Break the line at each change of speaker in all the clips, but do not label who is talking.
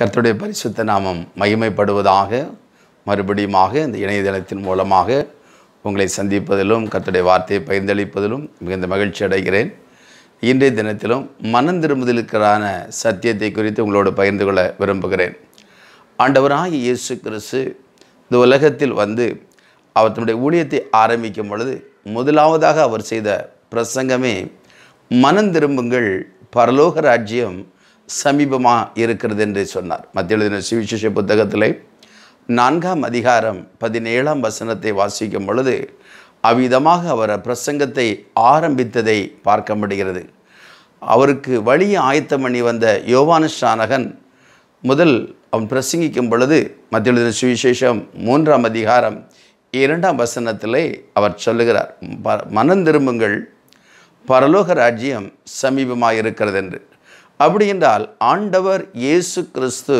கர்த்தருடைய பரிசுத்த நாமம் மகிமைப்படுவதாக மறுபடியுமாக இந்த இணையதளத்தின் மூலமாக உங்களை சந்திப்பதிலும் கர்த்தருடைய வார்த்தையை பகிர்ந்தளிப்பதிலும் மிகுந்த மகிழ்ச்சி அடைகிறேன் இன்றைய தினத்திலும் மனம் திரும்புதலுக்கான சத்தியத்தை குறித்து உங்களோடு பகிர்ந்து கொள்ள விரும்புகிறேன் ஆண்டவராக இயேசு கிறிஸ்து இந்த உலகத்தில் வந்து அவர் தன்னுடைய ஊழியத்தை ஆரம்பிக்கும் பொழுது முதலாவதாக அவர் செய்த பிரசங்கமே மனம் திரும்புங்கள் பரலோக ராஜ்யம் சமீபமாக இருக்கிறது என்று சொன்னார் மத்திய சுவிசேஷ புத்தகத்திலே நான்காம் அதிகாரம் பதினேழாம் வசனத்தை வாசிக்கும் பொழுது அவ்விதமாக அவர் பிரசங்கத்தை ஆரம்பித்ததை பார்க்க முடிகிறது அவருக்கு வழி ஆயத்தம் பண்ணி வந்த யோவான முதல் அவன் பிரசங்கிக்கும் பொழுது மத்திய சுவிசேஷம் மூன்றாம் அதிகாரம் இரண்டாம் வசனத்திலே அவர் சொல்லுகிறார் மனம் திரும்புங்கள் பரலோக ராஜ்யம் சமீபமாக இருக்கிறது என்று அப்படி என்றால் ஆண்டவர் இயேசு கிறிஸ்து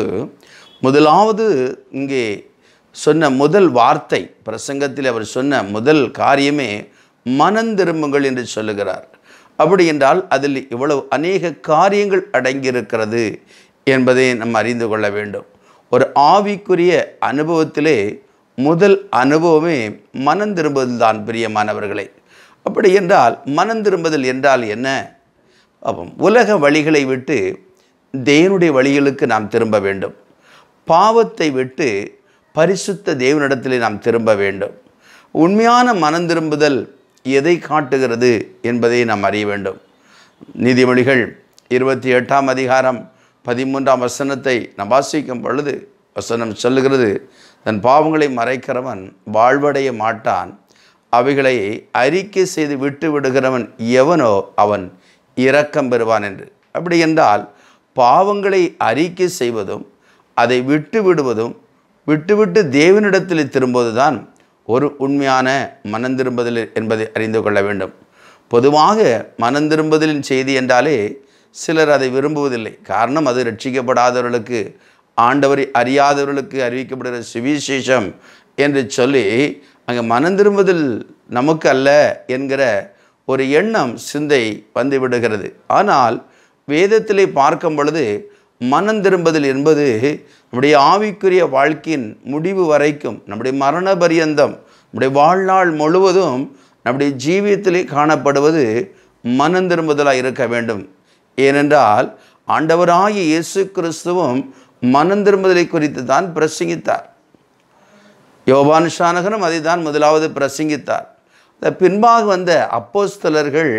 முதலாவது இங்கே சொன்ன முதல் வார்த்தை பிரசங்கத்தில் அவர் சொன்ன முதல் காரியமே மனந்திரும்புங்கள் என்று சொல்லுகிறார் அப்படி என்றால் அதில் இவ்வளவு அநேக காரியங்கள் அடங்கியிருக்கிறது என்பதை நம்ம அறிந்து கொள்ள வேண்டும் ஒரு ஆவிக்குரிய அனுபவத்திலே முதல் அனுபவமே மனம் தான் பிரியமானவர்களை அப்படி என்றால் மனம் திரும்புதல் என்றால் என்ன அப்போ உலக வழிகளை விட்டு தேவனுடைய வழிகளுக்கு நாம் திரும்ப வேண்டும் பாவத்தை விட்டு பரிசுத்த தேவனிடத்தில் நாம் திரும்ப வேண்டும் உண்மையான மனம் திரும்புதல் எதை காட்டுகிறது என்பதை நாம் அறிய வேண்டும் நீதிமொழிகள் இருபத்தி எட்டாம் அதிகாரம் பதிமூன்றாம் வசனத்தை நாம் வாசிக்கும் பொழுது வசனம் சொல்லுகிறது தன் பாவங்களை மறைக்கிறவன் வாழ்வடைய மாட்டான் அவைகளை அறிக்கை செய்து விட்டு விடுகிறவன் எவனோ அவன் இரக்கம் பெறுவான் என்று அப்படி என்றால் பாவங்களை அறிக்கை செய்வதும் அதை விட்டு விடுவதும் விட்டுவிட்டு தேவனிடத்தில் திரும்புவதுதான் ஒரு உண்மையான மனந்திரும்புதல் என்பதை அறிந்து கொள்ள வேண்டும் பொதுவாக மனந்திரும்புதலின் செய்தி என்றாலே சிலர் அதை விரும்புவதில்லை காரணம் அது ரட்சிக்கப்படாதவர்களுக்கு ஆண்டவரை அறியாதவர்களுக்கு அறிவிக்கப்படுகிற சுவிசேஷம் என்று சொல்லி அங்கே மனந்திரும்புதல் நமக்கு அல்ல என்கிற ஒரு எண்ணம் சிந்தை வந்துவிடுகிறது ஆனால் வேதத்திலே பார்க்கும் பொழுது மனம் திரும்புதல் என்பது நம்முடைய ஆவிக்குரிய வாழ்க்கையின் முடிவு வரைக்கும் நம்முடைய மரண பரியந்தம் நம்முடைய வாழ்நாள் முழுவதும் நம்முடைய ஜீவியத்திலே காணப்படுவது மனம் திரும்புதலாக இருக்க வேண்டும் ஏனென்றால் ஆண்டவராகிய இயேசு கிறிஸ்துவும் மனம் திரும்புதலை குறித்து தான் பிரசங்கித்தார் யோபான் அதை தான் முதலாவது பிரசங்கித்தார் பின்பாக வந்த அப்போஸ்தலர்கள்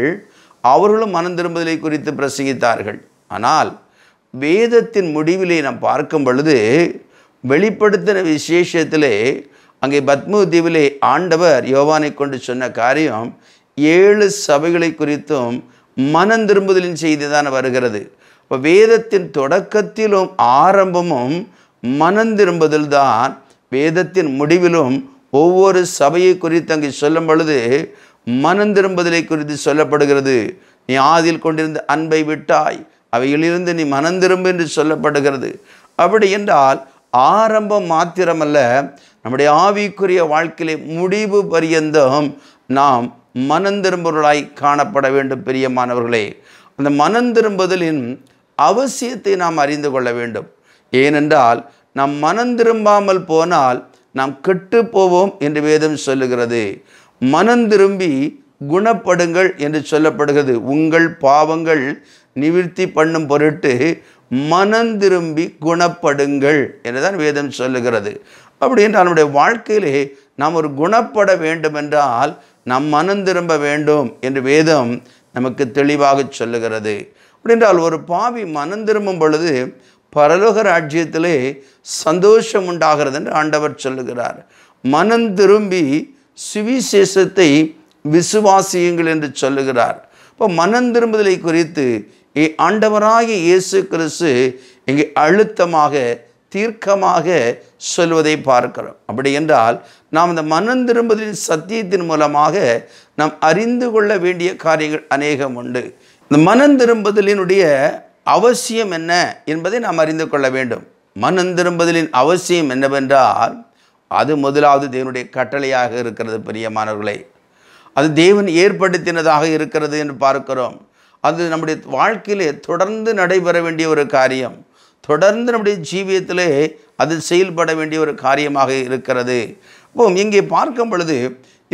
அவர்களும் மனம் திரும்புதலை குறித்து பிரசங்கித்தார்கள் ஆனால் வேதத்தின் முடிவிலே நாம் பார்க்கும் பொழுது வெளிப்படுத்தின விசேஷத்திலே அங்கே பத்மதீவிலே தீவிலே ஆண்டவர் யோவானை கொண்டு சொன்ன காரியம் ஏழு சபைகளை குறித்தும் மனம் திரும்புதலின் செய்தி தான் வருகிறது இப்போ வேதத்தின் தொடக்கத்திலும் ஆரம்பமும் மனம் திரும்புதல் தான் வேதத்தின் முடிவிலும் ஒவ்வொரு சபையை குறித்து அங்கே சொல்லும் பொழுது மனம் திரும்புதலை குறித்து சொல்லப்படுகிறது நீ ஆதில் கொண்டிருந்த அன்பை விட்டாய் அவையிலிருந்து நீ மனம் திரும்பு என்று சொல்லப்படுகிறது அப்படி என்றால் ஆரம்பம் மாத்திரமல்ல நம்முடைய ஆவிக்குரிய வாழ்க்கையிலே முடிவு பரியந்தம் நாம் மனம் திரும்புவர்களாய் காணப்பட வேண்டும் பிரியமானவர்களே அந்த மனம் திரும்புதலின் அவசியத்தை நாம் அறிந்து கொள்ள வேண்டும் ஏனென்றால் நாம் மனம் திரும்பாமல் போனால் நாம் கெட்டு போவோம் என்று வேதம் சொல்லுகிறது மனம் திரும்பி குணப்படுங்கள் என்று சொல்லப்படுகிறது உங்கள் பாவங்கள் நிவிற்த்தி பண்ணும் பொருட்டு மனம் திரும்பி குணப்படுங்கள் என்றுதான் வேதம் சொல்லுகிறது அப்படின்னு நம்முடைய வாழ்க்கையிலே நாம் ஒரு குணப்பட வேண்டும் என்றால் நம் மனம் திரும்ப வேண்டும் என்று வேதம் நமக்கு தெளிவாக சொல்லுகிறது அப்படின்றால் ஒரு பாவி மனம் திரும்பும் பொழுது பரலோக ராஜ்யத்திலே சந்தோஷம் உண்டாகிறது என்று ஆண்டவர் சொல்லுகிறார் மனம் திரும்பி சுவிசேஷத்தை விசுவாசியுங்கள் என்று சொல்லுகிறார் இப்போ மனம் திரும்புதலை குறித்து ஆண்டவராக இயேசு கிறிஸ்து இங்கே அழுத்தமாக தீர்க்கமாக சொல்வதை பார்க்கிறோம் அப்படி என்றால் நாம் இந்த மனம் திரும்புதலின் சத்தியத்தின் மூலமாக நாம் அறிந்து கொள்ள வேண்டிய காரியங்கள் அநேகம் உண்டு இந்த மனம் திரும்புதலினுடைய அவசியம் என்ன என்பதை நாம் அறிந்து கொள்ள வேண்டும் மனம் திரும்புதலின் அவசியம் என்னவென்றால் அது முதலாவது தேவனுடைய கட்டளையாக இருக்கிறது பிரியமானவர்களை அது தேவன் ஏற்படுத்தினதாக இருக்கிறது என்று பார்க்கிறோம் அது நம்முடைய வாழ்க்கையிலே தொடர்ந்து நடைபெற வேண்டிய ஒரு காரியம் தொடர்ந்து நம்முடைய ஜீவியத்திலே அது செயல்பட வேண்டிய ஒரு காரியமாக இருக்கிறது இப்போ இங்கே பார்க்கும் பொழுது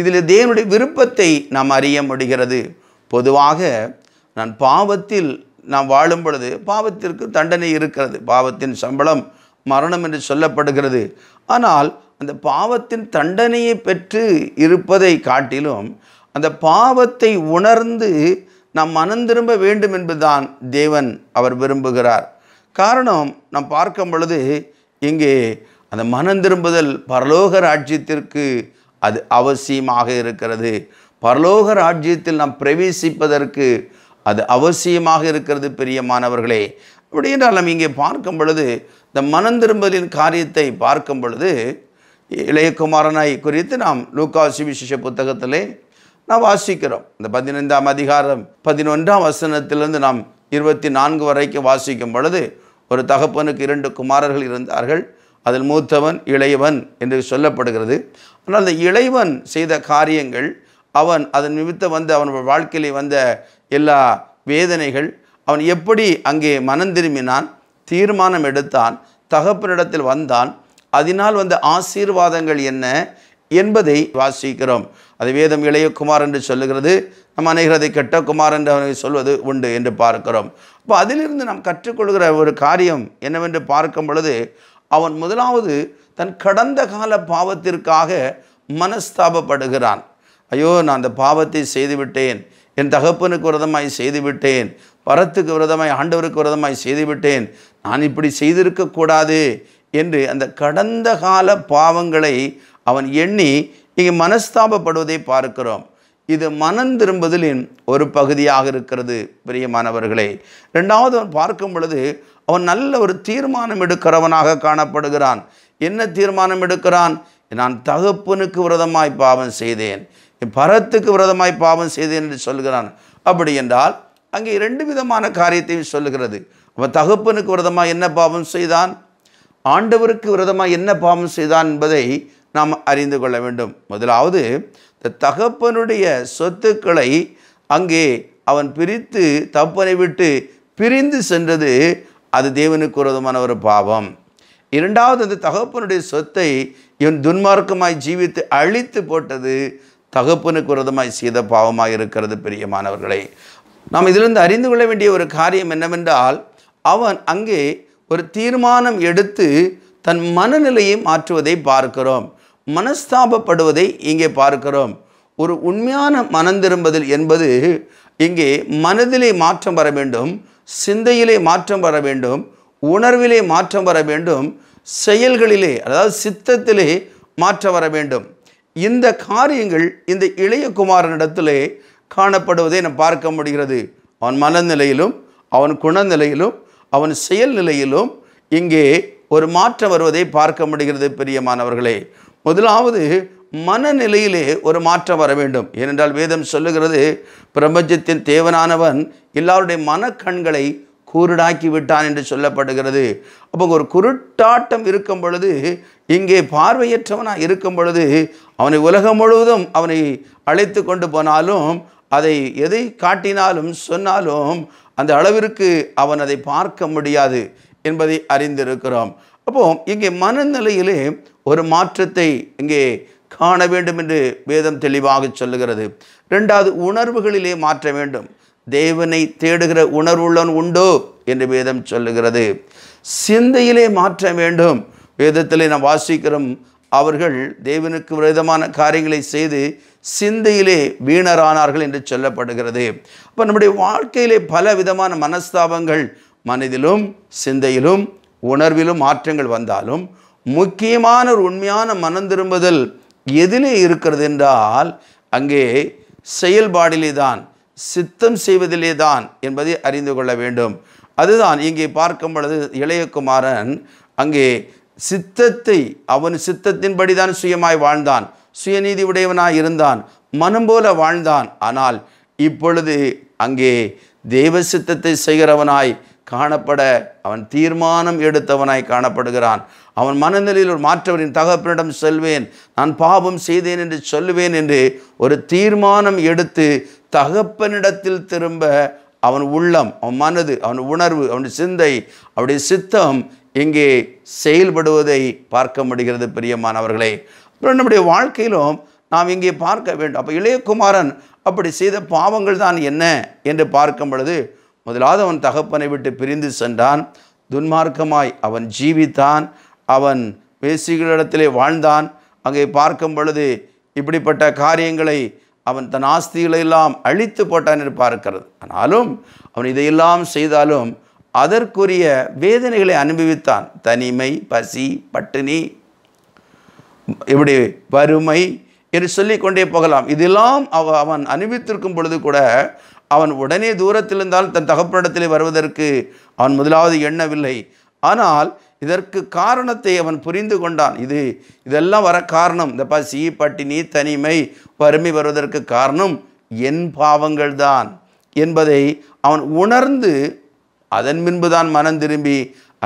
இதில் தேவனுடைய விருப்பத்தை நாம் அறிய முடிகிறது பொதுவாக நான் பாவத்தில் நாம் வாழும் பொழுது பாவத்திற்கு தண்டனை இருக்கிறது பாவத்தின் சம்பளம் மரணம் என்று சொல்லப்படுகிறது ஆனால் அந்த பாவத்தின் தண்டனையை பெற்று இருப்பதை காட்டிலும் அந்த பாவத்தை உணர்ந்து நாம் மனம் திரும்ப வேண்டும் என்பதுதான் தேவன் அவர் விரும்புகிறார் காரணம் நாம் பார்க்கும் பொழுது இங்கே அந்த மனம் திரும்புதல் பரலோக ராஜ்யத்திற்கு அது அவசியமாக இருக்கிறது பரலோக ராஜ்யத்தில் நாம் பிரவேசிப்பதற்கு அது அவசியமாக இருக்கிறது பெரியமானவர்களே அப்படி என்றால் நம்ம இங்கே பார்க்கும் பொழுது இந்த மனம் மனந்திரும்பலின் காரியத்தை பார்க்கும் பொழுது இளையகுமாரனாய் குறித்து நாம் லூக்காசி விசேஷ புத்தகத்திலே நாம் வாசிக்கிறோம் இந்த பதினைந்தாம் அதிகாரம் பதினொன்றாம் வசனத்திலிருந்து நாம் இருபத்தி நான்கு வரைக்கும் வாசிக்கும் பொழுது ஒரு தகப்பனுக்கு இரண்டு குமாரர்கள் இருந்தார்கள் அதில் மூத்தவன் இளையவன் என்று சொல்லப்படுகிறது ஆனால் அந்த இளைவன் செய்த காரியங்கள் அவன் அதன் நிமித்தம் வந்து அவன் வாழ்க்கையில் வந்த எல்லா வேதனைகள் அவன் எப்படி அங்கே மனம் திரும்பினான் தீர்மானம் எடுத்தான் தகப்பனிடத்தில் வந்தான் அதனால் வந்த ஆசீர்வாதங்கள் என்ன என்பதை வாசிக்கிறோம் அது வேதம் இளையகுமார் என்று சொல்லுகிறது நம்ம அனைகிறதை கெட்டகுமார் என்று அவனை சொல்வது உண்டு என்று பார்க்கிறோம் அப்போ அதிலிருந்து நாம் கற்றுக்கொள்கிற ஒரு காரியம் என்னவென்று பார்க்கும் பொழுது அவன் முதலாவது தன் கடந்த கால பாவத்திற்காக மனஸ்தாபப்படுகிறான் ஐயோ நான் அந்த பாவத்தை செய்துவிட்டேன் என் தகப்பனுக்கு விரதமாய் செய்துவிட்டேன் பரத்துக்கு விரதமாய் ஆண்டவருக்கு விரதமாய் செய்துவிட்டேன் நான் இப்படி செய்திருக்கக்கூடாது என்று அந்த கடந்த கால பாவங்களை அவன் எண்ணி இங்கே மனஸ்தாபப்படுவதை பார்க்கிறோம் இது மனம் திரும்புதலின் ஒரு பகுதியாக இருக்கிறது பிரியமானவர்களே ரெண்டாவது அவன் பார்க்கும் பொழுது அவன் நல்ல ஒரு தீர்மானம் எடுக்கிறவனாக காணப்படுகிறான் என்ன தீர்மானம் எடுக்கிறான் நான் தகப்பனுக்கு விரதமாய் பாவம் செய்தேன் பரத்துக்கு விரதமாய் பாவம் செய்து என்று சொல்கிறான் அப்படி என்றால் அங்கே இரண்டு விதமான காரியத்தையும் சொல்லுகிறது அவன் தகப்பனுக்கு விரதமாக என்ன பாவம் செய்தான் ஆண்டவருக்கு விரதமாக என்ன பாவம் செய்தான் என்பதை நாம் அறிந்து கொள்ள வேண்டும் முதலாவது இந்த தகப்பனுடைய சொத்துக்களை அங்கே அவன் பிரித்து தப்பனை விட்டு பிரிந்து சென்றது அது தேவனுக்கு விரதமான ஒரு பாவம் இரண்டாவது அந்த தகப்பனுடைய சொத்தை இவன் துன்மார்க்கமாய் ஜீவித்து அழித்து போட்டது தகுப்புனுக்கு விரதமாய் செய்த பாவமாக இருக்கிறது பிரியமானவர்களை நாம் இதிலிருந்து அறிந்து கொள்ள வேண்டிய ஒரு காரியம் என்னவென்றால் அவன் அங்கே ஒரு தீர்மானம் எடுத்து தன் மனநிலையை மாற்றுவதை பார்க்கிறோம் மனஸ்தாபப்படுவதை இங்கே பார்க்கிறோம் ஒரு உண்மையான மனம் திரும்புதல் என்பது இங்கே மனதிலே மாற்றம் வர வேண்டும் சிந்தையிலே மாற்றம் வர வேண்டும் உணர்விலே மாற்றம் வர வேண்டும் செயல்களிலே அதாவது சித்தத்திலே மாற்றம் வர வேண்டும் இந்த காரியங்கள் இந்த இளைய குமாரனிடத்திலே காணப்படுவதை நம்ம பார்க்க முடிகிறது அவன் மனநிலையிலும் அவன் குணநிலையிலும் அவன் செயல் நிலையிலும் இங்கே ஒரு மாற்றம் வருவதை பார்க்க முடிகிறது பெரியமானவர்களே முதலாவது மனநிலையிலே ஒரு மாற்றம் வர வேண்டும் ஏனென்றால் வேதம் சொல்லுகிறது பிரபஞ்சத்தின் தேவனானவன் எல்லாருடைய மனக்கண்களை கூருடாக்கி விட்டான் என்று சொல்லப்படுகிறது அப்போ ஒரு குருட்டாட்டம் இருக்கும் பொழுது இங்கே பார்வையற்றவனாக இருக்கும் பொழுது அவனை உலகம் முழுவதும் அவனை அழைத்து கொண்டு போனாலும் அதை எதை காட்டினாலும் சொன்னாலும் அந்த அளவிற்கு அவன் அதை பார்க்க முடியாது என்பதை அறிந்திருக்கிறோம் அப்போ இங்கே மனநிலையிலே ஒரு மாற்றத்தை இங்கே காண வேண்டும் என்று வேதம் தெளிவாக சொல்லுகிறது ரெண்டாவது உணர்வுகளிலே மாற்ற வேண்டும் தேவனை தேடுகிற உணர்வுள்ளன் உண்டோ என்று வேதம் சொல்லுகிறது சிந்தையிலே மாற்ற வேண்டும் வேதத்திலே நாம் வாசிக்கிறோம் அவர்கள் தேவனுக்கு விதமான காரியங்களை செய்து சிந்தையிலே வீணரானார்கள் என்று சொல்லப்படுகிறது அப்போ நம்முடைய வாழ்க்கையிலே பல விதமான மனஸ்தாபங்கள் மனதிலும் சிந்தையிலும் உணர்விலும் மாற்றங்கள் வந்தாலும் முக்கியமான ஒரு உண்மையான மனம் திரும்புதல் எதிலே இருக்கிறது என்றால் அங்கே செயல்பாடிலே தான் சித்தம் செய்வதிலே தான் என்பதை அறிந்து கொள்ள வேண்டும் அதுதான் இங்கே பார்க்கும் பொழுது இளையகுமாரன் அங்கே சித்தத்தை அவன் சித்தத்தின்படி தான் சுயமாய் வாழ்ந்தான் சுயநீதி உடையவனாய் இருந்தான் மனம் போல வாழ்ந்தான் ஆனால் இப்பொழுது அங்கே தெய்வ சித்தத்தை செய்கிறவனாய் காணப்பட அவன் தீர்மானம் எடுத்தவனாய் காணப்படுகிறான் அவன் மனநிலையில் ஒரு மாற்றவரின் தகப்பனிடம் செல்வேன் நான் பாவம் செய்தேன் என்று சொல்லுவேன் என்று ஒரு தீர்மானம் எடுத்து தகப்பனிடத்தில் திரும்ப அவன் உள்ளம் அவன் மனது அவன் உணர்வு அவன் சிந்தை அவனுடைய சித்தம் இங்கே செயல்படுவதை பார்க்க முடிகிறது பிரியமானவர்களே அப்புறம் நம்முடைய வாழ்க்கையிலும் நாம் இங்கே பார்க்க வேண்டும் அப்போ இளையகுமாரன் அப்படி செய்த பாவங்கள் தான் என்ன என்று பார்க்கும் பொழுது முதலாவது அவன் தகப்பனை விட்டு பிரிந்து சென்றான் துன்மார்க்கமாய் அவன் ஜீவித்தான் அவன் வேசிகளிடத்திலே வாழ்ந்தான் அங்கே பார்க்கும் பொழுது இப்படிப்பட்ட காரியங்களை அவன் தன் ஆஸ்திகளை எல்லாம் அழித்து போட்டான் என்று பார்க்கிறது ஆனாலும் அவன் இதையெல்லாம் செய்தாலும் அதற்குரிய வேதனைகளை அனுபவித்தான் தனிமை பசி பட்டினி இப்படி வறுமை என்று சொல்லிக்கொண்டே போகலாம் இதெல்லாம் அவ அவன் அனுபவித்திருக்கும் பொழுது கூட அவன் உடனே தூரத்திலிருந்தால் தன் தகப்படத்தில் வருவதற்கு அவன் முதலாவது எண்ணவில்லை ஆனால் இதற்கு காரணத்தை அவன் புரிந்து கொண்டான் இது இதெல்லாம் வர காரணம் இந்த பசி பட்டினி தனிமை வறுமை வருவதற்கு காரணம் என் பாவங்கள் தான் என்பதை அவன் உணர்ந்து அதன் பின்புதான் மனம் திரும்பி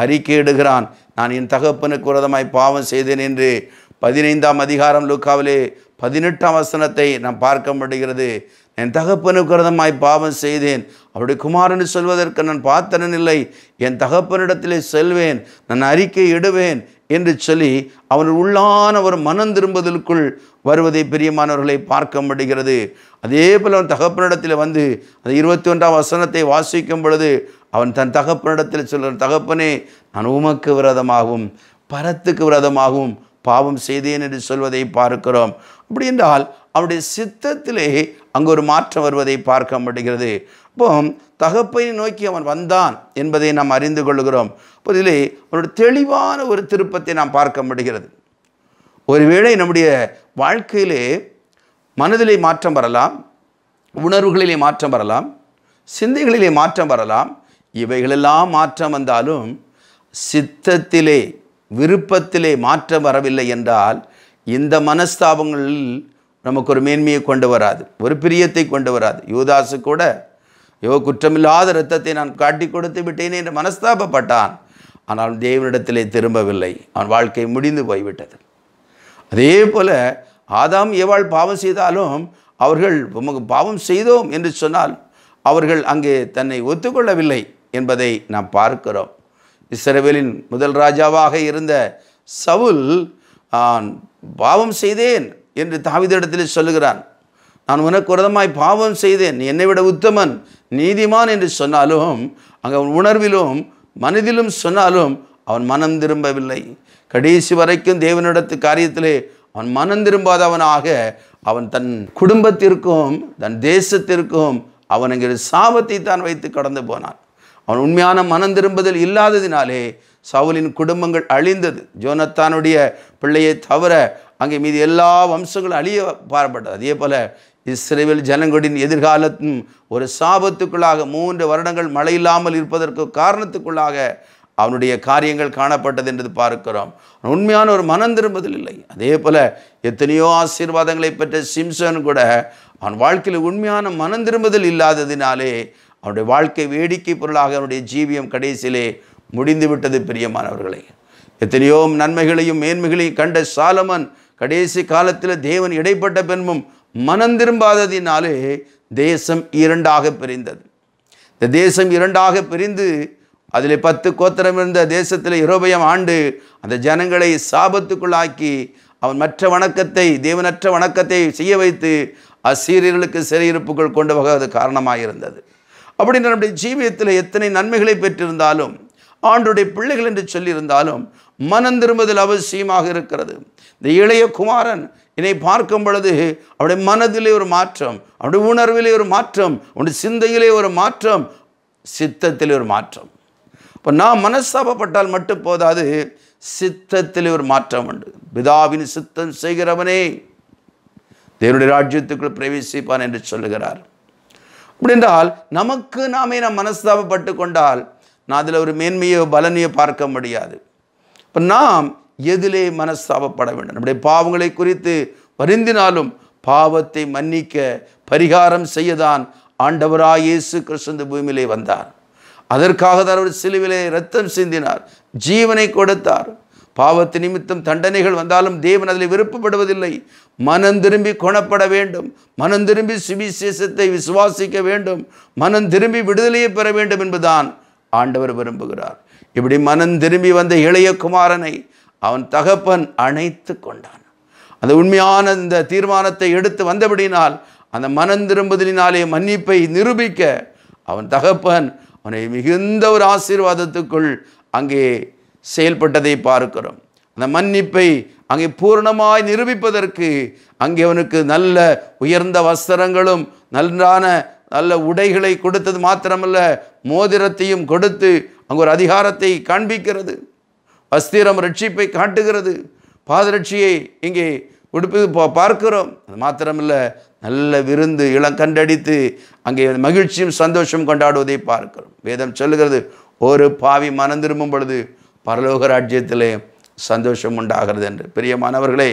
அறிக்கையிடுகிறான் நான் என் தகப்பனுக்கு விரதமாய் பாவம் செய்தேன் என்று பதினைந்தாம் அதிகாரம் லூக்காவிலே பதினெட்டாம் வசனத்தை நாம் பார்க்க முடிகிறது என் தகப்பனுக்குரதமாய் விரதமாய் பாவம் செய்தேன் அவருடைய குமாரனு சொல்வதற்கு நான் பார்த்தனன் இல்லை என் தகப்பனிடத்திலே செல்வேன் நான் அறிக்கை இடுவேன் என்று சொல்லி அவன் உள்ளான ஒரு மனம் திரும்புதலுக்குள் வருவதை பெரியமானவர்களை பார்க்க முடிகிறது அதே போல் அவன் தகப்பனிடத்தில் வந்து அந்த இருபத்தி ஒன்றாம் வசனத்தை வாசிக்கும் பொழுது அவன் தன் தகப்பனிடத்தில் சொல்கிறான் தகப்பனே நான் உமக்கு விரதமாகவும் பரத்துக்கு விரதமாகவும் பாவம் செய்தேன் என்று சொல்வதை பார்க்கிறோம் அப்படி என்றால் அவருடைய சித்தத்திலே அங்கு ஒரு மாற்றம் வருவதை பார்க்க முடிகிறது இப்போ தகப்பனை நோக்கி அவன் வந்தான் என்பதை நாம் அறிந்து கொள்கிறோம் இப்போ இதிலே அவனுடைய தெளிவான ஒரு திருப்பத்தை நாம் பார்க்க முடிகிறது ஒருவேளை நம்முடைய வாழ்க்கையிலே மனதிலே மாற்றம் வரலாம் உணர்வுகளிலே மாற்றம் வரலாம் சிந்தைகளிலே மாற்றம் வரலாம் இவைகளெல்லாம் மாற்றம் வந்தாலும் சித்தத்திலே விருப்பத்திலே மாற்றம் வரவில்லை என்றால் இந்த மனஸ்தாபங்களில் நமக்கு ஒரு மேன்மையை கொண்டு வராது ஒரு பிரியத்தை கொண்டு வராது யூதாசு கூட யோ குற்றமில்லாத இரத்தத்தை நான் காட்டி கொடுத்து விட்டேனே என்று மனஸ்தாபப்பட்டான் ஆனால் தேவனிடத்திலே திரும்பவில்லை அவன் வாழ்க்கை முடிந்து போய்விட்டது அதே போல் ஆதாம் எவாள் பாவம் செய்தாலும் அவர்கள் உமக்கு பாவம் செய்தோம் என்று சொன்னால் அவர்கள் அங்கே தன்னை ஒத்துக்கொள்ளவில்லை என்பதை நாம் பார்க்கிறோம் இஸ்ரவேலின் முதல் ராஜாவாக இருந்த சவுல் பாவம் செய்தேன் என்று தாவிதிடத்தில் சொல்லுகிறான் நான் உனக்கு உரதமாய் பாவம் செய்தேன் என்னை விட உத்தமன் நீதிமான் என்று சொன்னாலும் அங்கே அவன் உணர்விலும் மனதிலும் சொன்னாலும் அவன் மனம் திரும்பவில்லை கடைசி வரைக்கும் தேவனிடத்து காரியத்திலே அவன் மனம் திரும்பாதவனாக அவன் தன் குடும்பத்திற்கும் தன் தேசத்திற்கும் அவன் சாபத்தை தான் வைத்து கடந்து போனான் அவன் உண்மையான மனம் திரும்புதல் இல்லாததினாலே சவுலின் குடும்பங்கள் அழிந்தது ஜோனத்தானுடைய பிள்ளையை தவிர அங்கே மீது எல்லா வம்சங்களும் அழிய பாரப்பட்டது அதே போல் இஸ்ரேவில் ஜனங்களின் எதிர்காலத்தும் ஒரு சாபத்துக்குள்ளாக மூன்று வருடங்கள் மழை இல்லாமல் இருப்பதற்கு காரணத்துக்குள்ளாக அவனுடைய காரியங்கள் காணப்பட்டது என்று பார்க்கிறோம் உண்மையான ஒரு மனம் திரும்புதல் இல்லை அதே போல் எத்தனையோ ஆசீர்வாதங்களை பெற்ற சிம்சன் கூட அவன் வாழ்க்கையில் உண்மையான மனம் திரும்புதல் இல்லாததினாலே அவனுடைய வாழ்க்கை வேடிக்கை பொருளாக அவனுடைய ஜீவியம் கடைசியிலே முடிந்துவிட்டது பிரியமானவர்களை எத்தனையோ நன்மைகளையும் மேன்மைகளையும் கண்ட சாலமன் கடைசி காலத்தில் தேவன் இடைப்பட்ட பின்பும் மனம் திரும்பாததினாலே தேசம் இரண்டாக பிரிந்தது இந்த தேசம் இரண்டாக பிரிந்து அதில் பத்து கோத்திரம் இருந்த தேசத்தில் இருபயம் ஆண்டு அந்த ஜனங்களை சாபத்துக்குள்ளாக்கி அவன் மற்ற வணக்கத்தை தேவனற்ற வணக்கத்தை செய்ய வைத்து அசீரியர்களுக்கு சிறையிருப்புகள் கொண்டு வக காரணமாக இருந்தது அப்படி நம்முடைய ஜீவியத்தில் எத்தனை நன்மைகளை பெற்றிருந்தாலும் ஆண்டுடைய பிள்ளைகள் என்று சொல்லியிருந்தாலும் மனம் திரும்புதல் அவசியமாக இருக்கிறது இந்த இளைய குமாரன் என்னை பார்க்கும் பொழுது அவருடைய மனதிலே ஒரு மாற்றம் அவருடைய உணர்விலே ஒரு மாற்றம் அவருடைய சிந்தையிலே ஒரு மாற்றம் சித்தத்திலே ஒரு மாற்றம் இப்போ நான் மனஸ்தாபப்பட்டால் மட்டும் போதாது சித்தத்திலே ஒரு மாற்றம் உண்டு பிதாவின் சித்தம் செய்கிறவனே தேவனுடைய ராஜ்யத்துக்குள் பிரவேசிப்பான் என்று சொல்லுகிறார் அப்படின்றால் நமக்கு நாமே நாம் மனஸ்தாபப்பட்டு கொண்டால் நான் அதில் ஒரு மேன்மையோ பலனையோ பார்க்க முடியாது இப்போ நாம் எதிலே மனஸ்தாபப்பட வேண்டும் நம்முடைய பாவங்களை குறித்து வருந்தினாலும் பாவத்தை மன்னிக்க பரிகாரம் செய்யதான் ஆண்டவராக இயேசு கிறிஸ்து பூமியிலே வந்தார் அதற்காக தான் அவர் சிலுவிலே ரத்தம் சிந்தினார் ஜீவனை கொடுத்தார் பாவத்து நிமித்தம் தண்டனைகள் வந்தாலும் தேவன் அதில் விருப்பப்படுவதில்லை மனம் திரும்பி கொணப்பட வேண்டும் மனம் திரும்பி சுவிசேஷத்தை விசுவாசிக்க வேண்டும் மனம் திரும்பி விடுதலையை பெற வேண்டும் என்பதுதான் ஆண்டவர் விரும்புகிறார் இப்படி மனம் திரும்பி வந்த இளைய குமாரனை அவன் தகப்பன் அணைத்து கொண்டான் அந்த உண்மையான இந்த தீர்மானத்தை எடுத்து வந்தபடினால் அந்த மனம் திரும்புதலினாலே மன்னிப்பை நிரூபிக்க அவன் தகப்பன் அவனை மிகுந்த ஒரு ஆசீர்வாதத்துக்குள் அங்கே செயல்பட்டதை பார்க்கிறோம் அந்த மன்னிப்பை அங்கே பூர்ணமாய் நிரூபிப்பதற்கு அங்கே அவனுக்கு நல்ல உயர்ந்த வஸ்திரங்களும் நன்றான நல்ல உடைகளை கொடுத்தது மாத்திரமல்ல மோதிரத்தையும் கொடுத்து அங்கு ஒரு அதிகாரத்தை காண்பிக்கிறது அஸ்திரம் ரட்சிப்பை காட்டுகிறது பாதரட்சியை இங்கே உடுப்பி பார்க்கிறோம் அது மாத்திரமில்லை நல்ல விருந்து இளம் கண்டடித்து அங்கே மகிழ்ச்சியும் சந்தோஷம் கொண்டாடுவதை பார்க்கிறோம் வேதம் சொல்லுகிறது ஒரு பாவி மனம் திரும்பும் பொழுது பரலோக ராஜ்யத்திலே சந்தோஷம் உண்டாகிறது என்று மாணவர்களே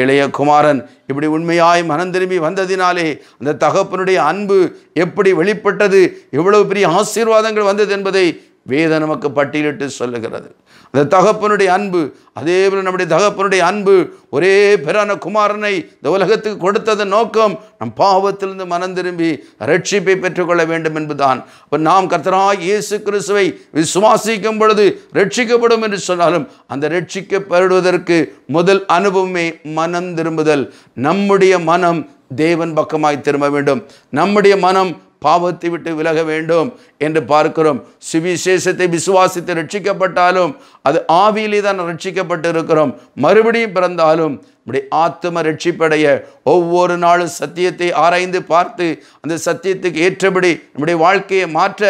இளைய குமாரன் இப்படி உண்மையாய் மனம் திரும்பி வந்ததினாலே அந்த தகப்பனுடைய அன்பு எப்படி வெளிப்பட்டது எவ்வளவு பெரிய ஆசீர்வாதங்கள் வந்தது என்பதை வேத நமக்கு பட்டியலிட்டு சொல்லுகிறது அந்த தகப்பனுடைய அன்பு அதே போல் நம்முடைய தகப்பனுடைய அன்பு ஒரே பெறான குமாரனை இந்த உலகத்துக்கு கொடுத்ததன் நோக்கம் நம் பாவத்திலிருந்து மனம் திரும்பி ரட்சிப்பை பெற்றுக்கொள்ள வேண்டும் என்பதுதான் இப்போ நாம் கர்த்தராய் இயேசு கிறிஸ்துவை விசுவாசிக்கும் பொழுது ரட்சிக்கப்படும் என்று சொன்னாலும் அந்த ரட்சிக்கப்படுவதற்கு முதல் அனுபவமே மனம் திரும்புதல் நம்முடைய மனம் தேவன் பக்கமாய் திரும்ப வேண்டும் நம்முடைய மனம் பாவத்தை விட்டு விலக வேண்டும் என்று பார்க்கிறோம் சுவிசேஷத்தை விசுவாசித்து ரட்சிக்கப்பட்டாலும் அது ஆவியிலே தான் ரட்சிக்கப்பட்டு இருக்கிறோம் மறுபடியும் பிறந்தாலும் இப்படி ஆத்ம ரட்சிப்படைய ஒவ்வொரு நாளும் சத்தியத்தை ஆராய்ந்து பார்த்து அந்த சத்தியத்துக்கு ஏற்றபடி நம்முடைய வாழ்க்கையை மாற்ற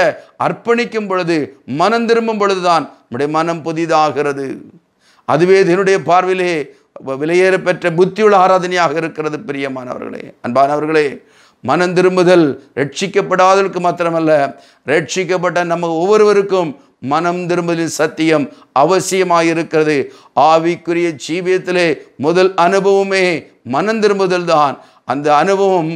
அர்ப்பணிக்கும் பொழுது மனம் திரும்பும் பொழுதுதான் நம்முடைய மனம் புதிதாகிறது அதுவே இதனுடைய பார்வையிலே விலையேற பெற்ற புத்தியுள்ள ஆராதனையாக இருக்கிறது பிரியமானவர்களே அன்பானவர்களே மனம் திரும்புதல் ரட்சிக்கப்படாதவர்களுக்கு மாத்திரமல்ல ரட்சிக்கப்பட்ட நம்ம ஒவ்வொருவருக்கும் மனம் திரும்புதலின் சத்தியம் அவசியமாக இருக்கிறது ஆவிக்குரிய ஜீவியத்திலே முதல் அனுபவமே மனம் திரும்புதல் தான் அந்த அனுபவம்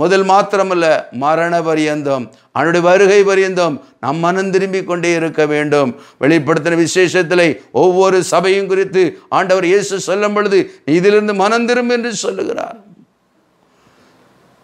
முதல் மாத்திரமல்ல மரண பரியந்தம் அவனுடைய வருகை பரியந்தம் நம் மனம் திரும்பி கொண்டே இருக்க வேண்டும் வெளிப்படுத்தின விசேஷத்தில் ஒவ்வொரு சபையும் குறித்து ஆண்டவர் இயேசு சொல்லும் பொழுது இதிலிருந்து மனம் திரும்பு என்று சொல்லுகிறார்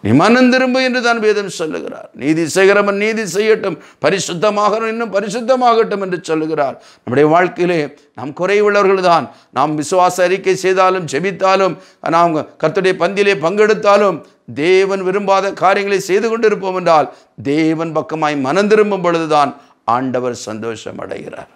நீ மனம் திரும்பு என்று தான் வேதம் சொல்லுகிறார் நீதி செய்கிறவன் நீதி செய்யட்டும் பரிசுத்தமாக இன்னும் பரிசுத்தமாகட்டும் என்று சொல்லுகிறார் நம்முடைய வாழ்க்கையிலே நாம் குறைவுள்ளவர்கள் தான் நாம் விசுவாச அறிக்கை செய்தாலும் ஜெபித்தாலும் நாம் கத்துடைய பந்திலே பங்கெடுத்தாலும் தேவன் விரும்பாத காரியங்களை செய்து கொண்டிருப்போம் என்றால் தேவன் பக்கமாய் மனம் திரும்பும் பொழுதுதான் ஆண்டவர் சந்தோஷம் அடைகிறார்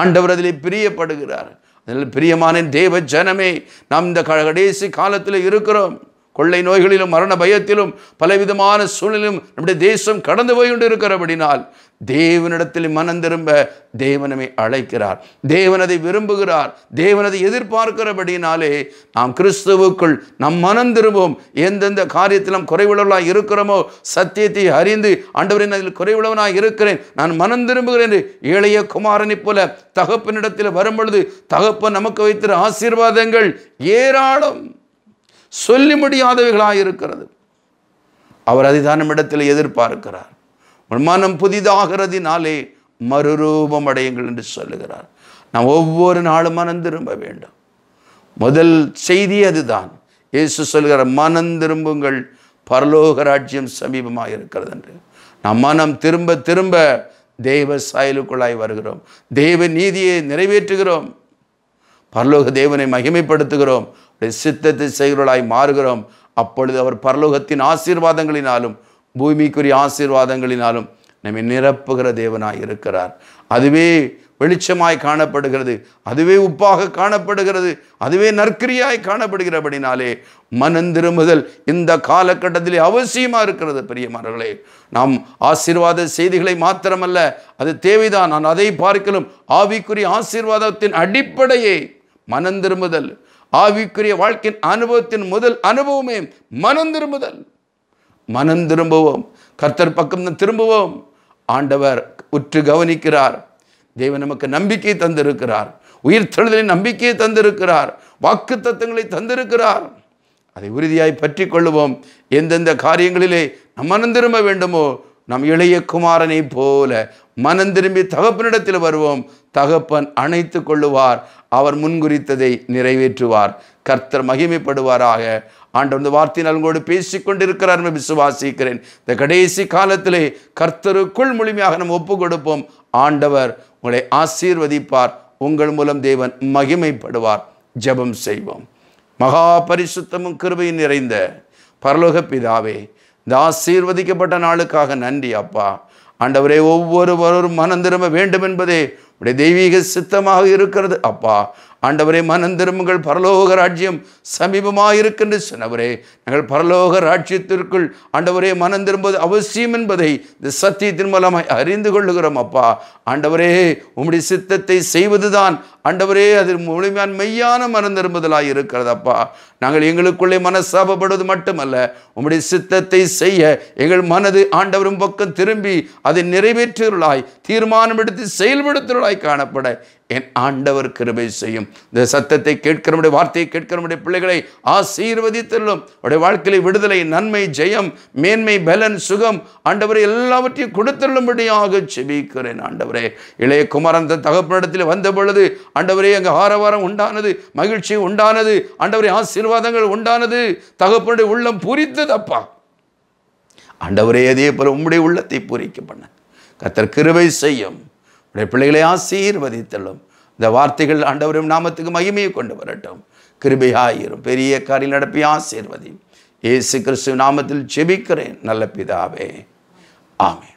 ஆண்டவர் அதிலே பிரியப்படுகிறார் அதில் பிரியமான தேவ ஜனமே நாம் இந்த கடைசி காலத்தில் இருக்கிறோம் கொள்ளை நோய்களிலும் மரண பயத்திலும் பலவிதமான சூழலிலும் நம்முடைய தேசம் கடந்து போய் கொண்டு இருக்கிறபடினால் தேவனிடத்தில் மனம் திரும்ப தேவனமே அழைக்கிறார் தேவனதை விரும்புகிறார் தேவனதை எதிர்பார்க்கிறபடினாலே நாம் கிறிஸ்துவுக்குள் நம் மனம் திரும்பும் எந்தெந்த காரியத்திலும் நாம் குறைவுள்ளவர்களாக இருக்கிறோமோ சத்தியத்தை அறிந்து ஆண்டவரின் அதில் குறைவுள்ளவனாக இருக்கிறேன் நான் மனம் திரும்புகிறேன் என்று ஏழைய குமாரனைப் போல தகப்பனிடத்தில் பொழுது தகப்பன் நமக்கு வைத்திரு ஆசீர்வாதங்கள் ஏராளம் சொல்லி முடியாதவைகளாக இருக்கிறது அவர் அதிதான் இடத்தில் எதிர்பார்க்கிறார் மனம் புதிதாகிறதினாலே மறுரூபம் அடையுங்கள் என்று சொல்லுகிறார் நாம் ஒவ்வொரு நாளும் மனம் திரும்ப வேண்டும் முதல் செய்தி அதுதான் இயேசு சொல்கிற மனம் திரும்புங்கள் பரலோக ராஜ்யம் சமீபமாக இருக்கிறது என்று நம் மனம் திரும்ப திரும்ப தெய்வ சாயலுக்குள்ளாய் வருகிறோம் தெய்வ நீதியை நிறைவேற்றுகிறோம் பரலோக தேவனை மகிமைப்படுத்துகிறோம் சித்தத்தை செய்கிறவர்களாய் மாறுகிறோம் அப்பொழுது அவர் பரலோகத்தின் ஆசீர்வாதங்களினாலும் பூமிக்குரிய ஆசீர்வாதங்களினாலும் நம்மை நிரப்புகிற தேவனாய் இருக்கிறார் அதுவே வெளிச்சமாய் காணப்படுகிறது அதுவே உப்பாக காணப்படுகிறது அதுவே நற்கிரியாய் காணப்படுகிறபடினாலே மனம் திரும்புதல் இந்த காலகட்டத்திலே அவசியமாக இருக்கிறது பிரியமானவர்களே நாம் ஆசீர்வாத செய்திகளை மாத்திரமல்ல அது தேவைதான் நான் அதை பார்க்கலும் ஆவிக்குரிய ஆசீர்வாதத்தின் அடிப்படையே மனம் திரும்புதல் ஆவிக்குரிய வாழ்க்கையின் அனுபவத்தின் முதல் அனுபவமே மனம் திரும்புதல் மனம் திரும்புவோம் கர்த்தர் பக்கம் திரும்புவோம் ஆண்டவர் உற்று கவனிக்கிறார் தேவன் நமக்கு நம்பிக்கை தந்திருக்கிறார் உயிர் தழுதலின் நம்பிக்கையை தந்திருக்கிறார் வாக்கு தத்துவங்களை தந்திருக்கிறார் அதை உறுதியாய் பற்றி கொள்ளுவோம் எந்தெந்த காரியங்களிலே நம் மனம் திரும்ப வேண்டுமோ நம் இளைய குமாரனை போல மனம் திரும்பி தகப்பனிடத்தில் வருவோம் தகப்பன் அணைத்து கொள்ளுவார் அவர் முன்குறித்ததை நிறைவேற்றுவார் கர்த்தர் மகிமைப்படுவாராக ஆண்டு வந்து வார்த்தையினால் உங்களோடு பேசி கொண்டிருக்கிறார் விசுவாசிக்கிறேன் இந்த கடைசி காலத்திலே கர்த்தருக்குள் முழுமையாக நம்ம ஒப்பு கொடுப்போம் ஆண்டவர் உங்களை ஆசீர்வதிப்பார் உங்கள் மூலம் தேவன் மகிமைப்படுவார் ஜெபம் செய்வோம் மகா பரிசுத்தமும் கிருபையும் நிறைந்த பரலோக பிதாவே இந்த ஆசீர்வதிக்கப்பட்ட நாளுக்காக நன்றி அப்பா ஆண்டவரே ஒவ்வொருவரும் மனம் திரும்ப வேண்டும் என்பதே உடைய தெய்வீக சித்தமாக இருக்கிறது அப்பா ஆண்டவரே மனந்திரும்புங்கள் பரலோக ராஜ்யம் சமீபமாயிருக்கின்ற சொன்னவரே நாங்கள் பரலோக ராஜ்யத்திற்குள் ஆண்டவரே மனம் திரும்புவது அவசியம் என்பதை இந்த சத்தியத்தின் மூலமாக அறிந்து கொள்ளுகிறோம் அப்பா ஆண்டவரே உம்முடைய சித்தத்தை செய்வதுதான் ஆண்டவரே அது முழுமையான மெய்யான மனம் திரும்புதலாக இருக்கிறதப்பா நாங்கள் எங்களுக்குள்ளே மனசாபப்படுவது மட்டுமல்ல உம்முடைய சித்தத்தை செய்ய எங்கள் மனது ஆண்டவரும் பக்கம் திரும்பி அதை நிறைவேற்றுவர்களாய் தீர்மானம் எடுத்து செயல்படுத்துவர்களாய் காணப்பட என் ஆண்டவர் கிருபை செய்யும் இந்த சத்தத்தை கேட்கிறவனுடைய வார்த்தையை கேட்கிறவனுடைய பிள்ளைகளை ஆசீர்வதித்தல்லும் உடைய வாழ்க்கையில் விடுதலை நன்மை ஜெயம் மேன்மை பலன் சுகம் ஆண்டவரை எல்லாவற்றையும் கொடுத்துள்ளும்படியாக செபிக்கிறேன் ஆண்டவரே இளைய குமாரன் தன் தகப்பனிடத்தில் வந்த பொழுது ஆண்டவரே அங்கே ஆரவாரம் உண்டானது மகிழ்ச்சி உண்டானது ஆண்டவரை ஆசீர்வாதங்கள் உண்டானது தகப்பனுடைய உள்ளம் அப்பா ஆண்டவரே அதே போல உம்முடைய உள்ளத்தை பூரிக்க பண்ண கத்தர் கிருபை செய்யும் உடைய பிள்ளைகளை ஆசீர்வதித்தலும் இந்த வார்த்தைகள் ஆண்டவரும் நாமத்துக்கு மகிமையை கொண்டு வரட்டும் கிருபையாயிரும் பெரிய காரில் நடப்பி ஆசீர்வதி ஏசு கிறிஸ்து நாமத்தில் ஜெபிக்கிறேன் நல்ல பிதாவே ஆமே